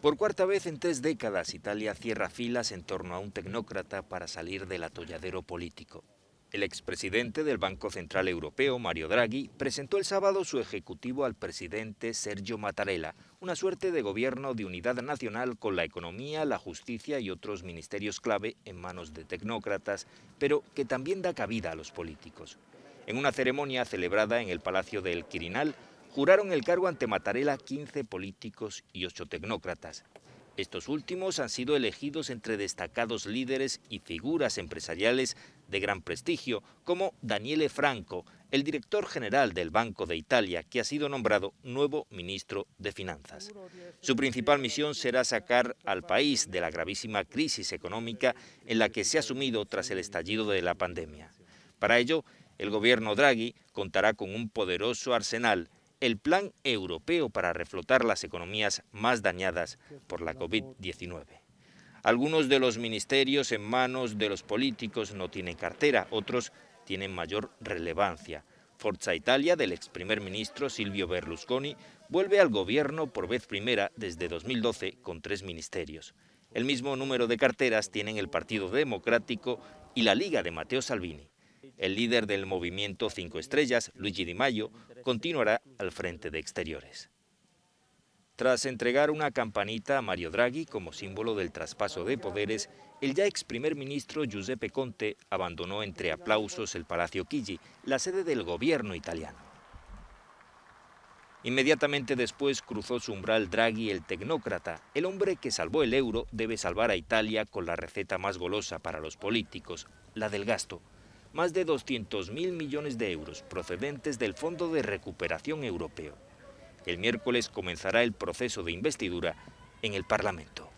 Por cuarta vez en tres décadas, Italia cierra filas en torno a un tecnócrata para salir del atolladero político. El expresidente del Banco Central Europeo, Mario Draghi, presentó el sábado su ejecutivo al presidente Sergio Mattarella, una suerte de gobierno de unidad nacional con la economía, la justicia y otros ministerios clave en manos de tecnócratas, pero que también da cabida a los políticos. En una ceremonia celebrada en el Palacio del Quirinal, Juraron el cargo ante Matarela 15 políticos y 8 tecnócratas. Estos últimos han sido elegidos entre destacados líderes y figuras empresariales de gran prestigio, como Daniele Franco, el director general del Banco de Italia, que ha sido nombrado nuevo ministro de Finanzas. Su principal misión será sacar al país de la gravísima crisis económica en la que se ha sumido tras el estallido de la pandemia. Para ello, el gobierno Draghi contará con un poderoso arsenal el plan europeo para reflotar las economías más dañadas por la COVID-19. Algunos de los ministerios en manos de los políticos no tienen cartera, otros tienen mayor relevancia. Forza Italia del ex primer ministro Silvio Berlusconi vuelve al gobierno por vez primera desde 2012 con tres ministerios. El mismo número de carteras tienen el Partido Democrático y la Liga de Matteo Salvini. El líder del movimiento Cinco Estrellas, Luigi Di Maio, continuará al frente de exteriores. Tras entregar una campanita a Mario Draghi como símbolo del traspaso de poderes, el ya ex primer ministro Giuseppe Conte abandonó entre aplausos el Palacio Chigi, la sede del gobierno italiano. Inmediatamente después cruzó su umbral Draghi el tecnócrata. El hombre que salvó el euro debe salvar a Italia con la receta más golosa para los políticos, la del gasto más de 200.000 millones de euros procedentes del Fondo de Recuperación Europeo. El miércoles comenzará el proceso de investidura en el Parlamento.